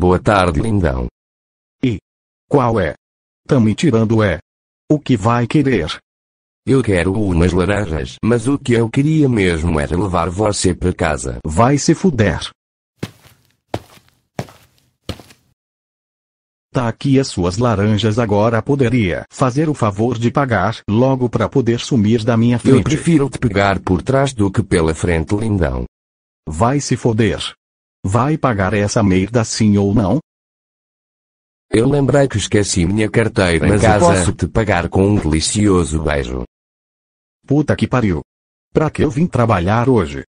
Boa tarde, lindão. E? Qual é? Tá me tirando é? O que vai querer? Eu quero umas laranjas, mas o que eu queria mesmo era levar você para casa. Vai se fuder. Tá aqui as suas laranjas agora poderia fazer o favor de pagar logo para poder sumir da minha frente. Eu prefiro te pegar por trás do que pela frente, lindão. Vai se foder. Vai pagar essa merda sim ou não? Eu lembrei que esqueci minha carteira em mas casa. posso te pagar com um delicioso beijo. Puta que pariu. Pra que eu vim trabalhar hoje?